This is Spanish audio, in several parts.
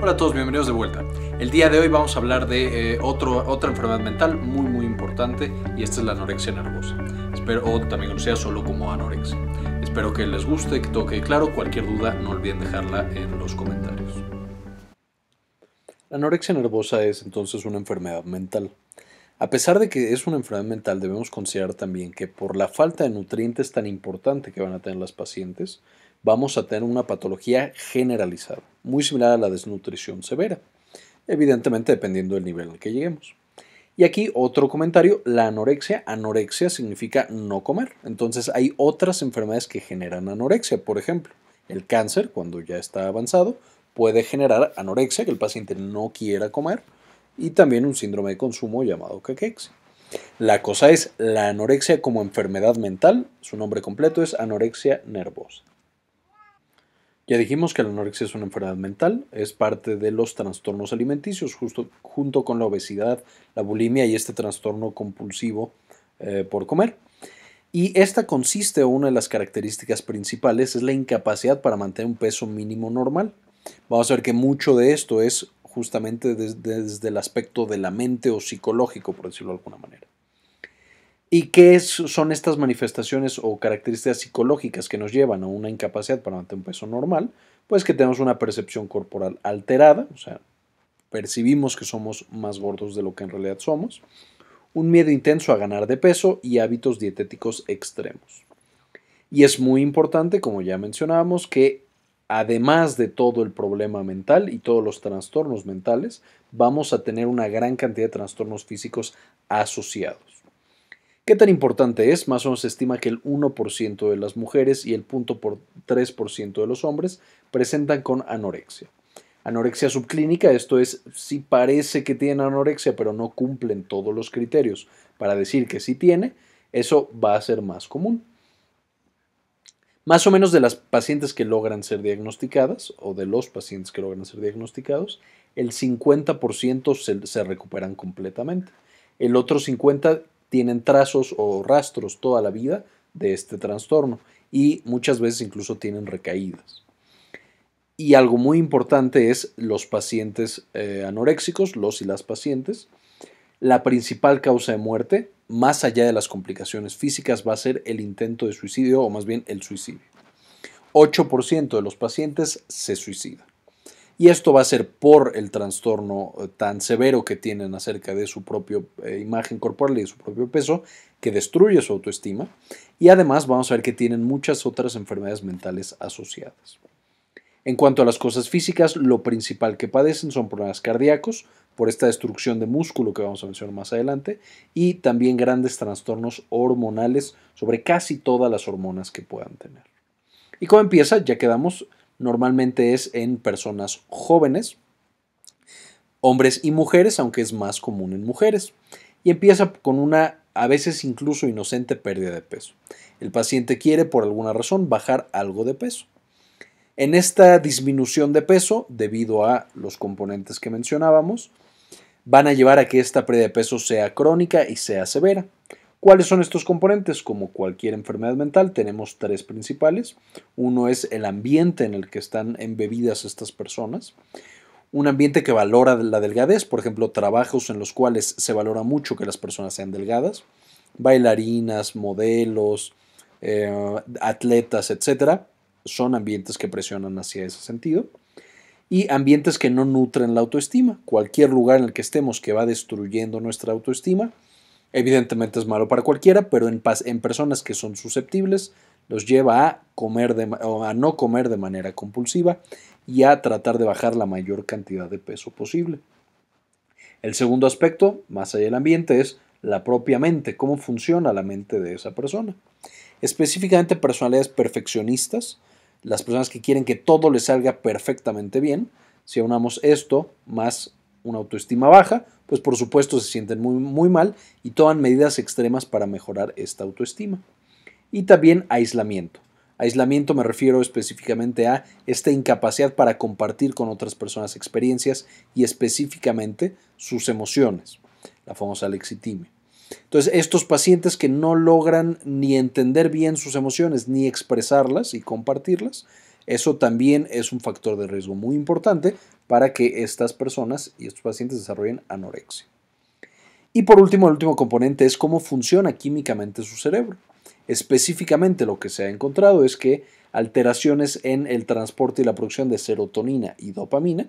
Hola a todos, bienvenidos de vuelta. El día de hoy vamos a hablar de eh, otra enfermedad mental muy muy importante y esta es la anorexia nervosa, Espero, o también sea solo como anorexia. Espero que les guste, que toque claro. Cualquier duda no olviden dejarla en los comentarios. La anorexia nervosa es entonces una enfermedad mental. A pesar de que es una enfermedad mental, debemos considerar también que por la falta de nutrientes tan importante que van a tener las pacientes, vamos a tener una patología generalizada, muy similar a la desnutrición severa, evidentemente dependiendo del nivel al que lleguemos. Y aquí otro comentario, la anorexia. Anorexia significa no comer. Entonces hay otras enfermedades que generan anorexia. Por ejemplo, el cáncer, cuando ya está avanzado, puede generar anorexia, que el paciente no quiera comer, y también un síndrome de consumo llamado caquexia. La cosa es, la anorexia como enfermedad mental, su nombre completo es anorexia nervosa. Ya dijimos que la anorexia es una enfermedad mental, es parte de los trastornos alimenticios, justo, junto con la obesidad, la bulimia y este trastorno compulsivo eh, por comer. Y esta consiste, una de las características principales es la incapacidad para mantener un peso mínimo normal. Vamos a ver que mucho de esto es justamente desde, desde el aspecto de la mente o psicológico, por decirlo de alguna manera. ¿Y qué son estas manifestaciones o características psicológicas que nos llevan a una incapacidad para mantener un peso normal? Pues que tenemos una percepción corporal alterada, o sea, percibimos que somos más gordos de lo que en realidad somos, un miedo intenso a ganar de peso y hábitos dietéticos extremos. Y es muy importante, como ya mencionábamos, que además de todo el problema mental y todos los trastornos mentales, vamos a tener una gran cantidad de trastornos físicos asociados. ¿Qué tan importante es? Más o menos se estima que el 1% de las mujeres y el 0.3% de los hombres presentan con anorexia. Anorexia subclínica, esto es, si parece que tienen anorexia pero no cumplen todos los criterios para decir que sí tiene, eso va a ser más común. Más o menos de las pacientes que logran ser diagnosticadas o de los pacientes que logran ser diagnosticados, el 50% se, se recuperan completamente. El otro 50% tienen trazos o rastros toda la vida de este trastorno y muchas veces incluso tienen recaídas. Y algo muy importante es los pacientes eh, anoréxicos, los y las pacientes. La principal causa de muerte, más allá de las complicaciones físicas, va a ser el intento de suicidio o más bien el suicidio. 8% de los pacientes se suicida y esto va a ser por el trastorno eh, tan severo que tienen acerca de su propia eh, imagen corporal y de su propio peso, que destruye su autoestima, y además vamos a ver que tienen muchas otras enfermedades mentales asociadas. En cuanto a las cosas físicas, lo principal que padecen son problemas cardíacos, por esta destrucción de músculo que vamos a mencionar más adelante, y también grandes trastornos hormonales sobre casi todas las hormonas que puedan tener. Y cómo empieza, ya quedamos normalmente es en personas jóvenes, hombres y mujeres, aunque es más común en mujeres, y empieza con una a veces incluso inocente pérdida de peso. El paciente quiere por alguna razón bajar algo de peso. En esta disminución de peso, debido a los componentes que mencionábamos, van a llevar a que esta pérdida de peso sea crónica y sea severa. ¿Cuáles son estos componentes? Como cualquier enfermedad mental, tenemos tres principales. Uno es el ambiente en el que están embebidas estas personas. Un ambiente que valora la delgadez, por ejemplo, trabajos en los cuales se valora mucho que las personas sean delgadas, bailarinas, modelos, eh, atletas, etcétera, son ambientes que presionan hacia ese sentido. Y ambientes que no nutren la autoestima. Cualquier lugar en el que estemos que va destruyendo nuestra autoestima Evidentemente es malo para cualquiera, pero en, en personas que son susceptibles los lleva a, comer de, a no comer de manera compulsiva y a tratar de bajar la mayor cantidad de peso posible. El segundo aspecto, más allá del ambiente, es la propia mente, cómo funciona la mente de esa persona. Específicamente personalidades perfeccionistas, las personas que quieren que todo les salga perfectamente bien, si aunamos esto más una autoestima baja, pues por supuesto se sienten muy, muy mal y toman medidas extremas para mejorar esta autoestima. Y también aislamiento. Aislamiento me refiero específicamente a esta incapacidad para compartir con otras personas experiencias y específicamente sus emociones, la famosa alexitimia. Entonces, estos pacientes que no logran ni entender bien sus emociones, ni expresarlas y compartirlas, eso también es un factor de riesgo muy importante para que estas personas y estos pacientes desarrollen anorexia. Y por último, el último componente es cómo funciona químicamente su cerebro. Específicamente lo que se ha encontrado es que alteraciones en el transporte y la producción de serotonina y dopamina,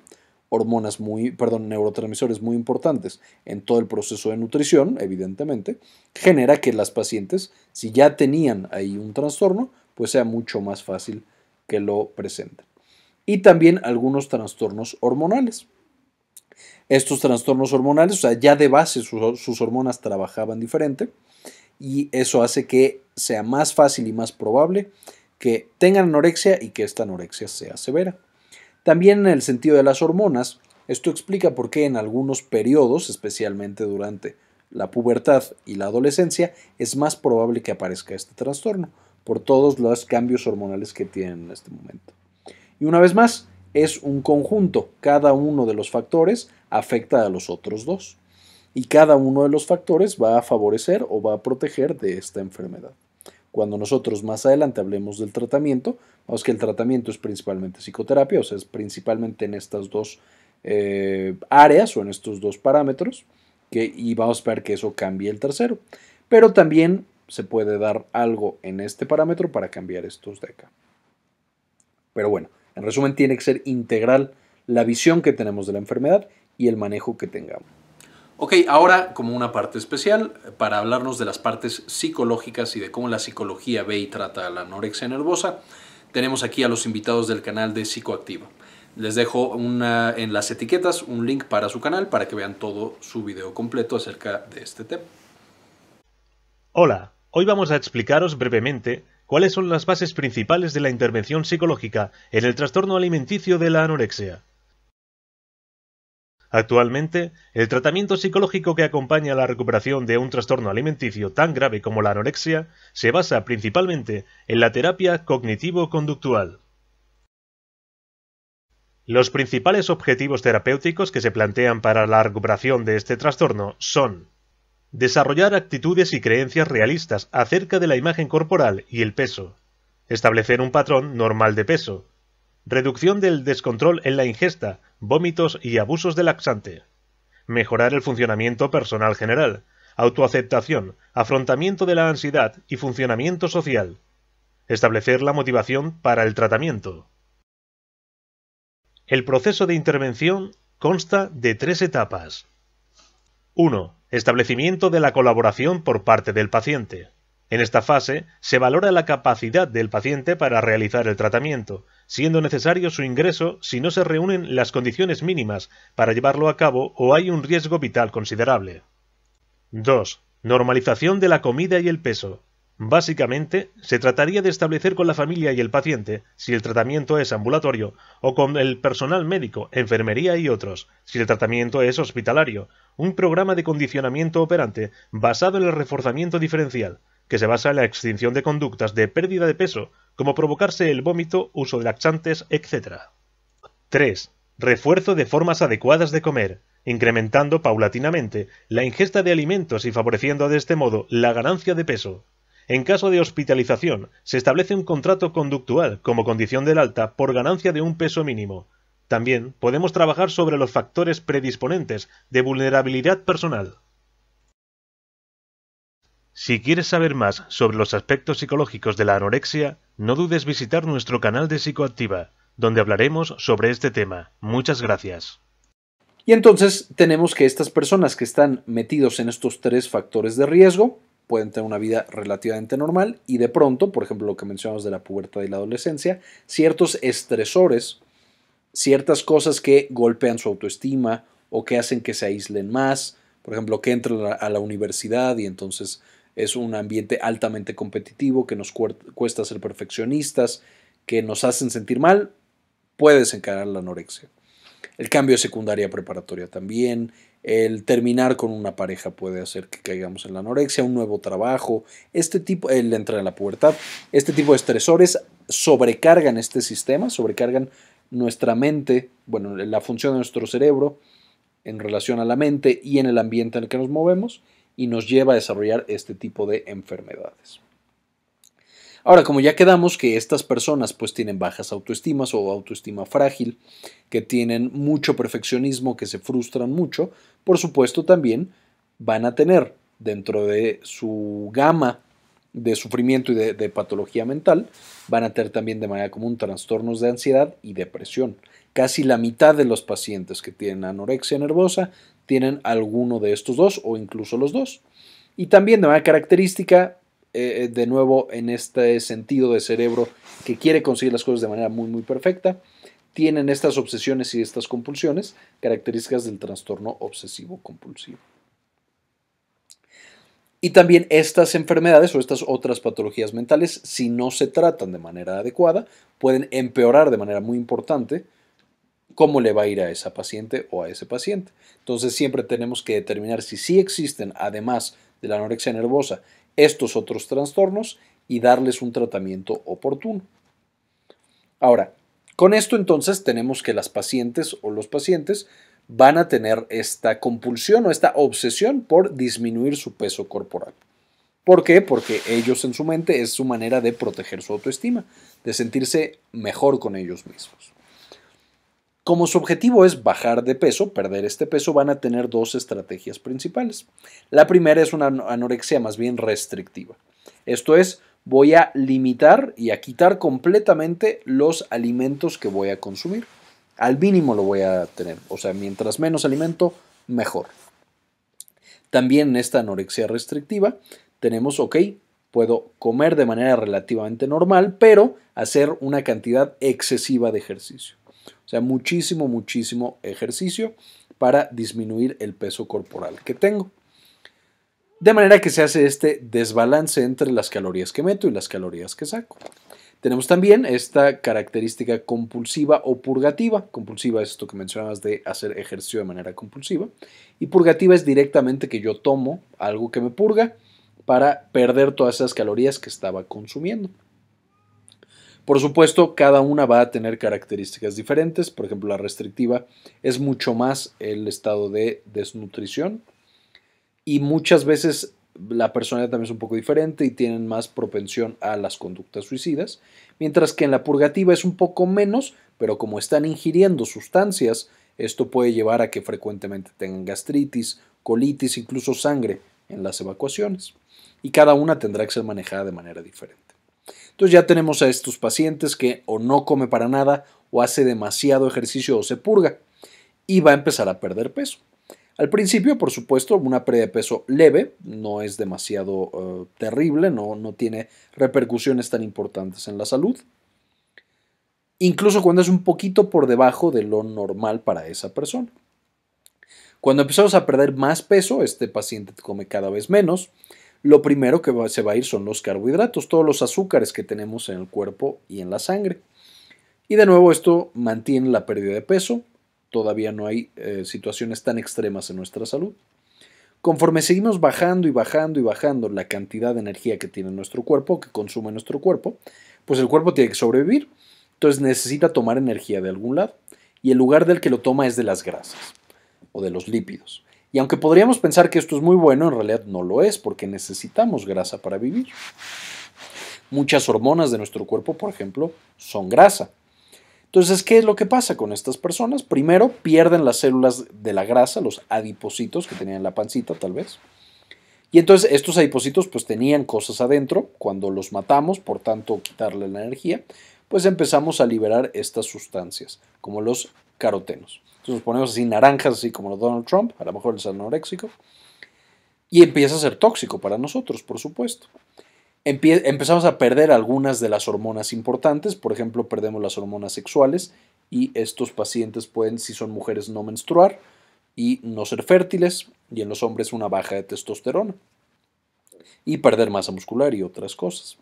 hormonas muy, perdón, neurotransmisores muy importantes en todo el proceso de nutrición, evidentemente, genera que las pacientes, si ya tenían ahí un trastorno, pues sea mucho más fácil que lo presentan. Y también algunos trastornos hormonales. Estos trastornos hormonales, o sea, ya de base sus, sus hormonas trabajaban diferente y eso hace que sea más fácil y más probable que tengan anorexia y que esta anorexia sea severa. También en el sentido de las hormonas, esto explica por qué en algunos periodos, especialmente durante la pubertad y la adolescencia, es más probable que aparezca este trastorno, por todos los cambios hormonales que tienen en este momento. Y una vez más, es un conjunto. Cada uno de los factores afecta a los otros dos. Y cada uno de los factores va a favorecer o va a proteger de esta enfermedad. Cuando nosotros más adelante hablemos del tratamiento, vamos que el tratamiento es principalmente psicoterapia, o sea, es principalmente en estas dos eh, áreas o en estos dos parámetros, que, y vamos a ver que eso cambie el tercero. Pero también se puede dar algo en este parámetro para cambiar estos de acá. Pero bueno, en resumen tiene que ser integral la visión que tenemos de la enfermedad y el manejo que tengamos. Ok, ahora como una parte especial, eh, para hablarnos de las partes psicológicas y de cómo la psicología ve y trata la anorexia nervosa, tenemos aquí a los invitados del canal de Psicoactiva. Les dejo una, en las etiquetas un link para su canal para que vean todo su video completo acerca de este tema. Hola, Hoy vamos a explicaros brevemente cuáles son las bases principales de la intervención psicológica en el trastorno alimenticio de la anorexia. Actualmente, el tratamiento psicológico que acompaña la recuperación de un trastorno alimenticio tan grave como la anorexia se basa principalmente en la terapia cognitivo-conductual. Los principales objetivos terapéuticos que se plantean para la recuperación de este trastorno son Desarrollar actitudes y creencias realistas acerca de la imagen corporal y el peso. Establecer un patrón normal de peso. Reducción del descontrol en la ingesta, vómitos y abusos de laxante. Mejorar el funcionamiento personal general. Autoaceptación, afrontamiento de la ansiedad y funcionamiento social. Establecer la motivación para el tratamiento. El proceso de intervención consta de tres etapas. 1. Establecimiento de la colaboración por parte del paciente. En esta fase se valora la capacidad del paciente para realizar el tratamiento, siendo necesario su ingreso si no se reúnen las condiciones mínimas para llevarlo a cabo o hay un riesgo vital considerable. 2. Normalización de la comida y el peso. Básicamente, se trataría de establecer con la familia y el paciente si el tratamiento es ambulatorio o con el personal médico, enfermería y otros, si el tratamiento es hospitalario, un programa de condicionamiento operante basado en el reforzamiento diferencial, que se basa en la extinción de conductas de pérdida de peso, como provocarse el vómito, uso de laxantes, etc. 3. Refuerzo de formas adecuadas de comer, incrementando paulatinamente la ingesta de alimentos y favoreciendo de este modo la ganancia de peso. En caso de hospitalización, se establece un contrato conductual como condición del alta por ganancia de un peso mínimo. También podemos trabajar sobre los factores predisponentes de vulnerabilidad personal. Si quieres saber más sobre los aspectos psicológicos de la anorexia, no dudes visitar nuestro canal de Psicoactiva, donde hablaremos sobre este tema. Muchas gracias. Y entonces tenemos que estas personas que están metidos en estos tres factores de riesgo, pueden tener una vida relativamente normal y de pronto, por ejemplo, lo que mencionamos de la pubertad y la adolescencia, ciertos estresores, ciertas cosas que golpean su autoestima o que hacen que se aíslen más, por ejemplo, que entren a la universidad y entonces es un ambiente altamente competitivo que nos cuesta ser perfeccionistas, que nos hacen sentir mal, puede desencadenar la anorexia el cambio de secundaria preparatoria también, el terminar con una pareja puede hacer que caigamos en la anorexia, un nuevo trabajo, este tipo, el entrar en la pubertad, este tipo de estresores sobrecargan este sistema, sobrecargan nuestra mente, bueno, la función de nuestro cerebro en relación a la mente y en el ambiente en el que nos movemos y nos lleva a desarrollar este tipo de enfermedades. Ahora, como ya quedamos que estas personas pues tienen bajas autoestimas o autoestima frágil, que tienen mucho perfeccionismo, que se frustran mucho, por supuesto también van a tener dentro de su gama de sufrimiento y de, de patología mental, van a tener también de manera común trastornos de ansiedad y depresión. Casi la mitad de los pacientes que tienen anorexia nervosa tienen alguno de estos dos o incluso los dos. Y también de manera característica eh, de nuevo en este sentido de cerebro que quiere conseguir las cosas de manera muy, muy perfecta, tienen estas obsesiones y estas compulsiones, características del trastorno obsesivo-compulsivo. Y también estas enfermedades o estas otras patologías mentales, si no se tratan de manera adecuada, pueden empeorar de manera muy importante cómo le va a ir a esa paciente o a ese paciente. Entonces siempre tenemos que determinar si sí existen, además de la anorexia nervosa, estos otros trastornos y darles un tratamiento oportuno. Ahora, con esto entonces tenemos que las pacientes o los pacientes van a tener esta compulsión o esta obsesión por disminuir su peso corporal. ¿Por qué? Porque ellos en su mente es su manera de proteger su autoestima, de sentirse mejor con ellos mismos. Como su objetivo es bajar de peso, perder este peso, van a tener dos estrategias principales. La primera es una anorexia más bien restrictiva. Esto es, voy a limitar y a quitar completamente los alimentos que voy a consumir. Al mínimo lo voy a tener. O sea, mientras menos alimento, mejor. También en esta anorexia restrictiva tenemos, ok, puedo comer de manera relativamente normal, pero hacer una cantidad excesiva de ejercicio. O sea, muchísimo, muchísimo ejercicio para disminuir el peso corporal que tengo. De manera que se hace este desbalance entre las calorías que meto y las calorías que saco. Tenemos también esta característica compulsiva o purgativa. Compulsiva es esto que mencionabas de hacer ejercicio de manera compulsiva. Y purgativa es directamente que yo tomo algo que me purga para perder todas esas calorías que estaba consumiendo. Por supuesto, cada una va a tener características diferentes. Por ejemplo, la restrictiva es mucho más el estado de desnutrición y muchas veces la personalidad también es un poco diferente y tienen más propensión a las conductas suicidas, mientras que en la purgativa es un poco menos, pero como están ingiriendo sustancias, esto puede llevar a que frecuentemente tengan gastritis, colitis, incluso sangre en las evacuaciones, y cada una tendrá que ser manejada de manera diferente. Entonces ya tenemos a estos pacientes que o no come para nada o hace demasiado ejercicio o se purga y va a empezar a perder peso. Al principio, por supuesto, una pérdida de peso leve, no es demasiado eh, terrible, no tiene repercusiones tan importantes en la salud. Incluso cuando es un poquito por debajo de lo normal para esa persona. Cuando empezamos a perder más peso, este paciente come cada vez menos, lo primero que se va a ir son los carbohidratos, todos los azúcares que tenemos en el cuerpo y en la sangre. Y de nuevo esto mantiene la pérdida de peso, todavía no hay eh, situaciones tan extremas en nuestra salud. Conforme seguimos bajando y bajando y bajando la cantidad de energía que tiene nuestro cuerpo, que consume nuestro cuerpo, pues el cuerpo tiene que sobrevivir. Entonces necesita tomar energía de algún lado y el lugar del que lo toma es de las grasas o de los lípidos. Y aunque podríamos pensar que esto es muy bueno, en realidad no lo es, porque necesitamos grasa para vivir. Muchas hormonas de nuestro cuerpo, por ejemplo, son grasa. Entonces, ¿qué es lo que pasa con estas personas? Primero, pierden las células de la grasa, los adipocitos que tenían en la pancita, tal vez. Y entonces estos adipocitos pues tenían cosas adentro, cuando los matamos, por tanto quitarle la energía, pues empezamos a liberar estas sustancias, como los carotenos. Entonces nos ponemos así naranjas, así como Donald Trump, a lo mejor el anoréxico, y empieza a ser tóxico para nosotros, por supuesto. empezamos a perder algunas de las hormonas importantes, por ejemplo, perdemos las hormonas sexuales y estos pacientes pueden, si son mujeres, no menstruar y no ser fértiles, y en los hombres una baja de testosterona y perder masa muscular y otras cosas.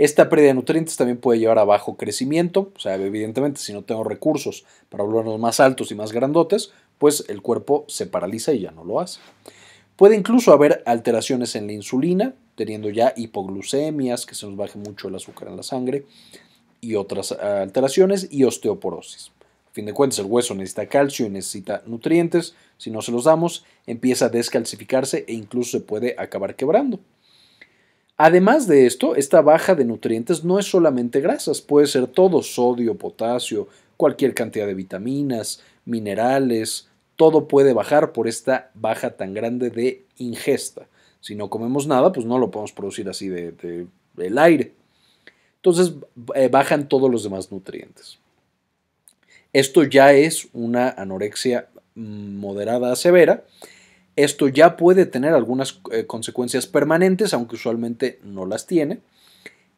Esta pérdida de nutrientes también puede llevar a bajo crecimiento, o sea, evidentemente si no tengo recursos para volvernos más altos y más grandotes, pues el cuerpo se paraliza y ya no lo hace. Puede incluso haber alteraciones en la insulina, teniendo ya hipoglucemias, que se nos baje mucho el azúcar en la sangre, y otras ah, alteraciones, y osteoporosis. A fin de cuentas, el hueso necesita calcio y necesita nutrientes. Si no se los damos, empieza a descalcificarse e incluso se puede acabar quebrando. Además de esto, esta baja de nutrientes no es solamente grasas, puede ser todo, sodio, potasio, cualquier cantidad de vitaminas, minerales, todo puede bajar por esta baja tan grande de ingesta. Si no comemos nada, pues no lo podemos producir así de, del aire. Entonces eh, bajan todos los demás nutrientes. Esto ya es una anorexia mm, moderada a severa esto ya puede tener algunas eh, consecuencias permanentes, aunque usualmente no las tiene.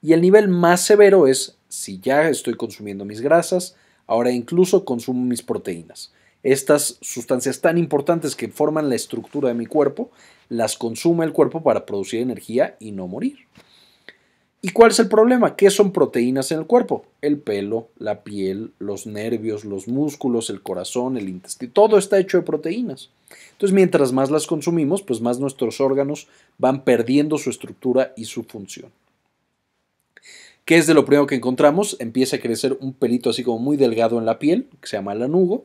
Y el nivel más severo es si ya estoy consumiendo mis grasas, ahora incluso consumo mis proteínas. Estas sustancias tan importantes que forman la estructura de mi cuerpo, las consume el cuerpo para producir energía y no morir. ¿Y cuál es el problema? ¿Qué son proteínas en el cuerpo? El pelo, la piel, los nervios, los músculos, el corazón, el intestino, todo está hecho de proteínas. Entonces, mientras más las consumimos, pues más nuestros órganos van perdiendo su estructura y su función. ¿Qué es de lo primero que encontramos? Empieza a crecer un pelito así como muy delgado en la piel, que se llama lanugo.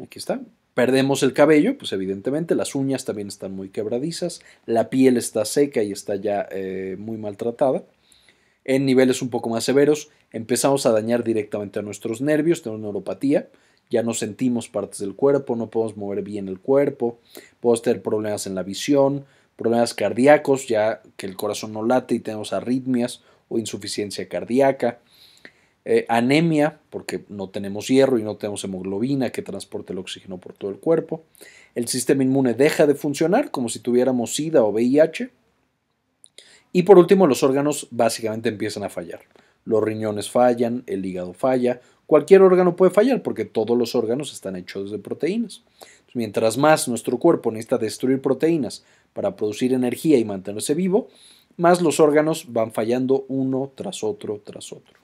Aquí está, Perdemos el cabello, pues evidentemente, las uñas también están muy quebradizas, la piel está seca y está ya eh, muy maltratada. En niveles un poco más severos, empezamos a dañar directamente a nuestros nervios, tenemos neuropatía, ya no sentimos partes del cuerpo, no podemos mover bien el cuerpo, podemos tener problemas en la visión, problemas cardíacos, ya que el corazón no late y tenemos arritmias o insuficiencia cardíaca, eh, anemia, porque no tenemos hierro y no tenemos hemoglobina que transporte el oxígeno por todo el cuerpo. El sistema inmune deja de funcionar como si tuviéramos SIDA o VIH. Y por último, los órganos básicamente empiezan a fallar. Los riñones fallan, el hígado falla, cualquier órgano puede fallar porque todos los órganos están hechos de proteínas. mientras más nuestro cuerpo necesita destruir proteínas para producir energía y mantenerse vivo, más los órganos van fallando uno tras otro tras otro.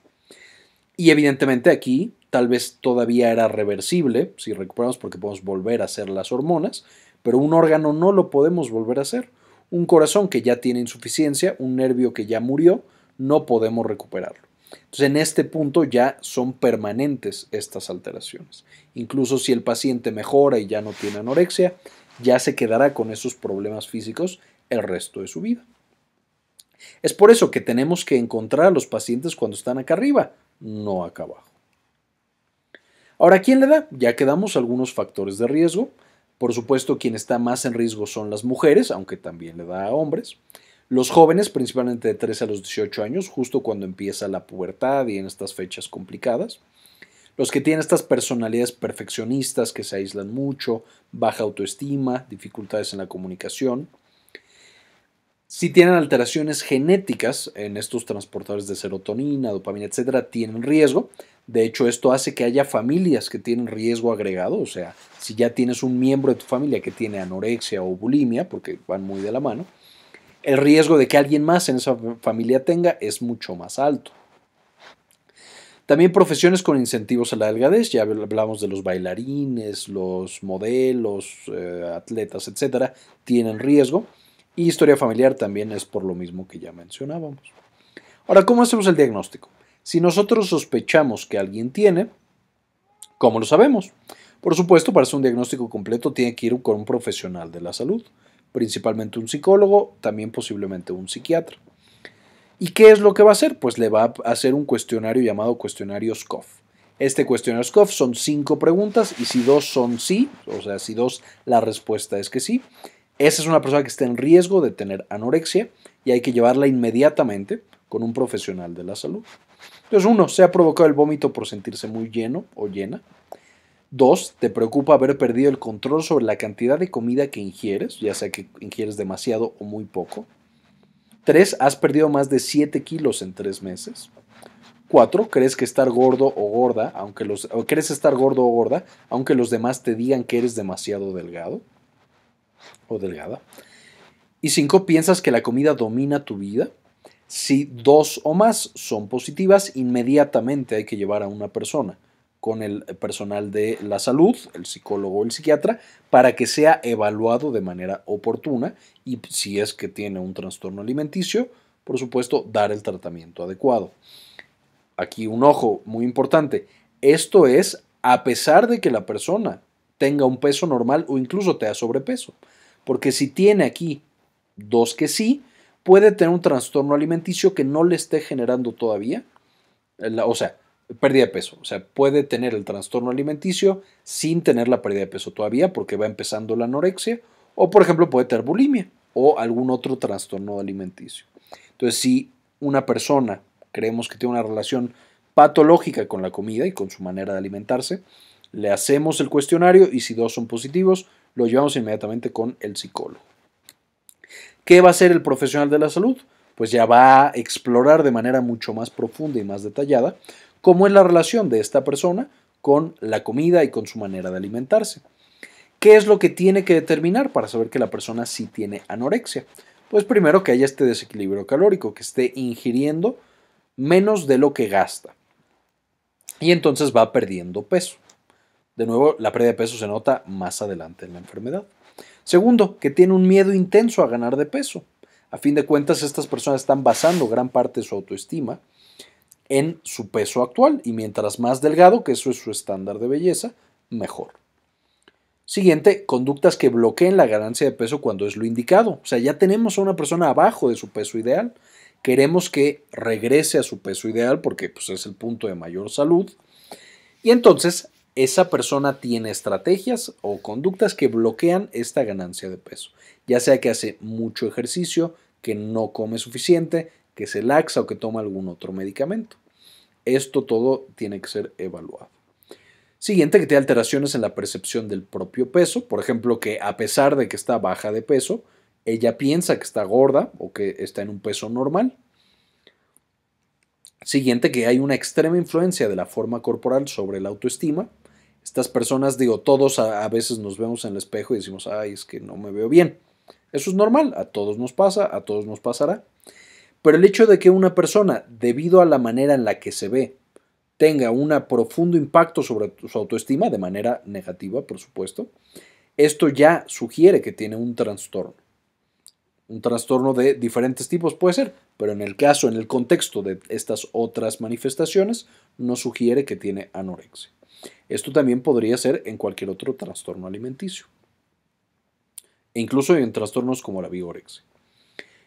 Y evidentemente aquí tal vez todavía era reversible, si recuperamos porque podemos volver a hacer las hormonas, pero un órgano no lo podemos volver a hacer. Un corazón que ya tiene insuficiencia, un nervio que ya murió, no podemos recuperarlo. Entonces, en este punto ya son permanentes estas alteraciones. Incluso si el paciente mejora y ya no tiene anorexia, ya se quedará con esos problemas físicos el resto de su vida. Es por eso que tenemos que encontrar a los pacientes cuando están acá arriba, no acá abajo. Ahora, ¿quién le da? Ya quedamos algunos factores de riesgo. Por supuesto, quien está más en riesgo son las mujeres, aunque también le da a hombres. Los jóvenes, principalmente de 13 a los 18 años, justo cuando empieza la pubertad y en estas fechas complicadas. Los que tienen estas personalidades perfeccionistas que se aíslan mucho, baja autoestima, dificultades en la comunicación. Si tienen alteraciones genéticas en estos transportadores de serotonina, dopamina, etcétera, tienen riesgo. De hecho, esto hace que haya familias que tienen riesgo agregado. O sea, si ya tienes un miembro de tu familia que tiene anorexia o bulimia, porque van muy de la mano, el riesgo de que alguien más en esa familia tenga es mucho más alto. También profesiones con incentivos a la delgadez, ya hablamos de los bailarines, los modelos, eh, atletas, etcétera, tienen riesgo. Y historia familiar también es por lo mismo que ya mencionábamos. Ahora, ¿cómo hacemos el diagnóstico? Si nosotros sospechamos que alguien tiene, ¿cómo lo sabemos? Por supuesto, para hacer un diagnóstico completo tiene que ir con un profesional de la salud, principalmente un psicólogo, también posiblemente un psiquiatra. ¿Y qué es lo que va a hacer? Pues le va a hacer un cuestionario llamado cuestionario SCOF. Este cuestionario SCOF son cinco preguntas y si dos son sí, o sea, si dos la respuesta es que sí, esa es una persona que está en riesgo de tener anorexia y hay que llevarla inmediatamente con un profesional de la salud. Entonces, uno, se ha provocado el vómito por sentirse muy lleno o llena. Dos, te preocupa haber perdido el control sobre la cantidad de comida que ingieres, ya sea que ingieres demasiado o muy poco. Tres, has perdido más de 7 kilos en tres meses. Cuatro, crees que estar gordo o gorda, aunque los, crees estar gordo o gorda, aunque los demás te digan que eres demasiado delgado o delgada. Y cinco, ¿piensas que la comida domina tu vida? Si dos o más son positivas, inmediatamente hay que llevar a una persona con el personal de la salud, el psicólogo o el psiquiatra, para que sea evaluado de manera oportuna y si es que tiene un trastorno alimenticio, por supuesto, dar el tratamiento adecuado. Aquí un ojo muy importante. Esto es a pesar de que la persona tenga un peso normal o incluso te da sobrepeso. Porque si tiene aquí dos que sí, puede tener un trastorno alimenticio que no le esté generando todavía, eh, o sea, pérdida de peso. O sea, puede tener el trastorno alimenticio sin tener la pérdida de peso todavía porque va empezando la anorexia. O, por ejemplo, puede tener bulimia o algún otro trastorno alimenticio. Entonces, si una persona creemos que tiene una relación patológica con la comida y con su manera de alimentarse, le hacemos el cuestionario y si dos son positivos, lo llevamos inmediatamente con el psicólogo. ¿Qué va a hacer el profesional de la salud? Pues ya va a explorar de manera mucho más profunda y más detallada cómo es la relación de esta persona con la comida y con su manera de alimentarse. ¿Qué es lo que tiene que determinar para saber que la persona sí tiene anorexia? Pues primero que haya este desequilibrio calórico, que esté ingiriendo menos de lo que gasta. Y entonces va perdiendo peso. De nuevo, la pérdida de peso se nota más adelante en la enfermedad. Segundo, que tiene un miedo intenso a ganar de peso. A fin de cuentas, estas personas están basando gran parte de su autoestima en su peso actual y mientras más delgado, que eso es su estándar de belleza, mejor. Siguiente, conductas que bloqueen la ganancia de peso cuando es lo indicado. O sea, ya tenemos a una persona abajo de su peso ideal. Queremos que regrese a su peso ideal porque pues, es el punto de mayor salud. Y entonces esa persona tiene estrategias o conductas que bloquean esta ganancia de peso. Ya sea que hace mucho ejercicio, que no come suficiente, que se laxa o que toma algún otro medicamento. Esto todo tiene que ser evaluado. Siguiente, que tiene alteraciones en la percepción del propio peso. Por ejemplo, que a pesar de que está baja de peso, ella piensa que está gorda o que está en un peso normal. Siguiente, que hay una extrema influencia de la forma corporal sobre la autoestima. Estas personas, digo, todos a, veces nos vemos en el espejo y decimos, ay, es que no me veo bien. Eso es normal, a todos nos pasa, a todos nos pasará. Pero el hecho de que una persona, debido a la manera en la que se ve, tenga un profundo impacto sobre su autoestima, de manera negativa, por supuesto, esto ya sugiere que tiene un trastorno un trastorno de diferentes tipos puede ser, pero en el caso, en el contexto de estas otras manifestaciones, no sugiere que tiene anorexia. Esto también podría ser en cualquier otro trastorno alimenticio, e incluso en trastornos como la biorexia.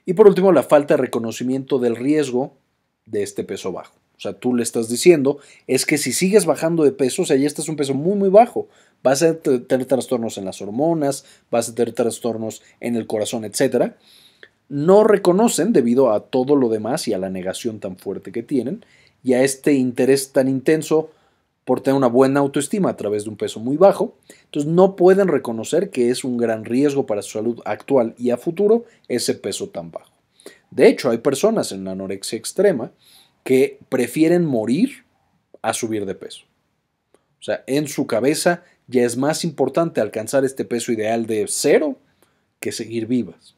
Y por último, la falta de reconocimiento del riesgo de este peso bajo. O sea, tú le estás diciendo, es que si sigues bajando de peso, o sea, ya estás un peso muy, muy bajo, vas a tener trastornos en las hormonas, vas a tener trastornos en el corazón, etcétera, no reconocen debido a todo lo demás y a la negación tan fuerte que tienen y a este interés tan intenso por tener una buena autoestima a través de un peso muy bajo, entonces no pueden reconocer que es un gran riesgo para su salud actual y a futuro ese peso tan bajo. De hecho, hay personas en la anorexia extrema que prefieren morir a subir de peso. O sea, en su cabeza ya es más importante alcanzar este peso ideal de cero que seguir vivas.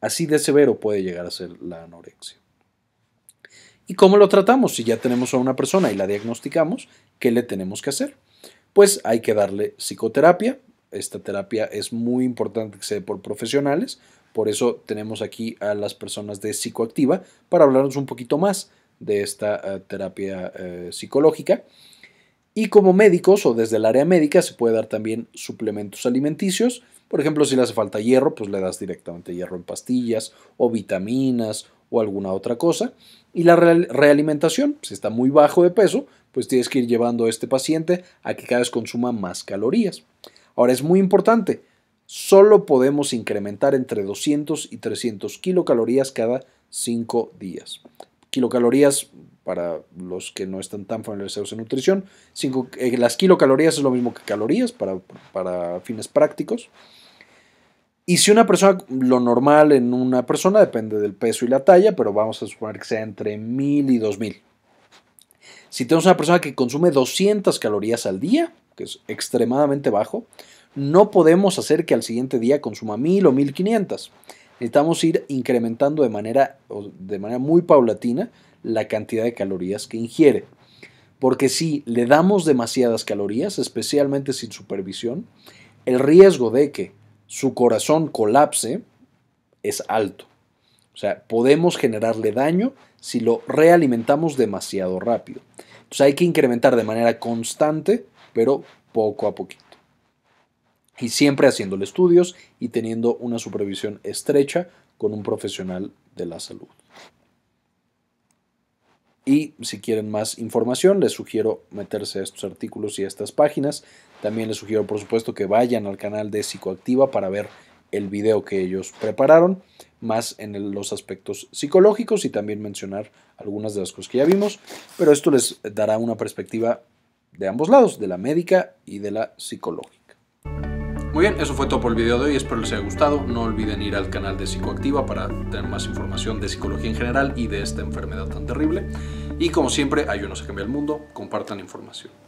Así de severo puede llegar a ser la anorexia. ¿Y cómo lo tratamos? Si ya tenemos a una persona y la diagnosticamos, ¿qué le tenemos que hacer? Pues hay que darle psicoterapia. Esta terapia es muy importante que se dé por profesionales. Por eso tenemos aquí a las personas de psicoactiva para hablarnos un poquito más de esta eh, terapia eh, psicológica y como médicos o desde el área médica se puede dar también suplementos alimenticios. Por ejemplo, si le hace falta hierro, pues le das directamente hierro en pastillas o vitaminas o alguna otra cosa. Y la realimentación, si está muy bajo de peso, pues tienes que ir llevando a este paciente a que cada vez consuma más calorías. Ahora es muy importante, solo podemos incrementar entre 200 y 300 kilocalorías cada cinco días kilocalorías, para los que no están tan familiarizados en nutrición, eh, las kilocalorías es lo mismo que calorías para, para fines prácticos. Y si una persona, lo normal en una persona depende del peso y la talla, pero vamos a suponer que sea entre 1000 y 2000. Si tenemos una persona que consume 200 calorías al día, que es extremadamente bajo, no podemos hacer que al siguiente día consuma 1000 o 1500. Necesitamos ir incrementando de manera, de manera muy paulatina la cantidad de calorías que ingiere. Porque si le damos demasiadas calorías, especialmente sin supervisión, el riesgo de que su corazón colapse es alto. O sea, podemos generarle daño si lo realimentamos demasiado rápido. Entonces hay que incrementar de manera constante, pero poco a poquito y siempre haciéndole estudios y teniendo una supervisión estrecha con un profesional de la salud. Y si quieren más información, les sugiero meterse a estos artículos y a estas páginas. También les sugiero, por supuesto, que vayan al canal de Psicoactiva para ver el video que ellos prepararon, más en los aspectos psicológicos y también mencionar algunas de las cosas que ya vimos. Pero esto les dará una perspectiva de ambos lados, de la médica y de la psicológica. Muy bien, eso fue todo por el video de hoy, espero les haya gustado. No olviden ir al canal de Psicoactiva para tener más información de psicología en general y de esta enfermedad tan terrible. Y como siempre, ayúdenos a cambiar el mundo, compartan información.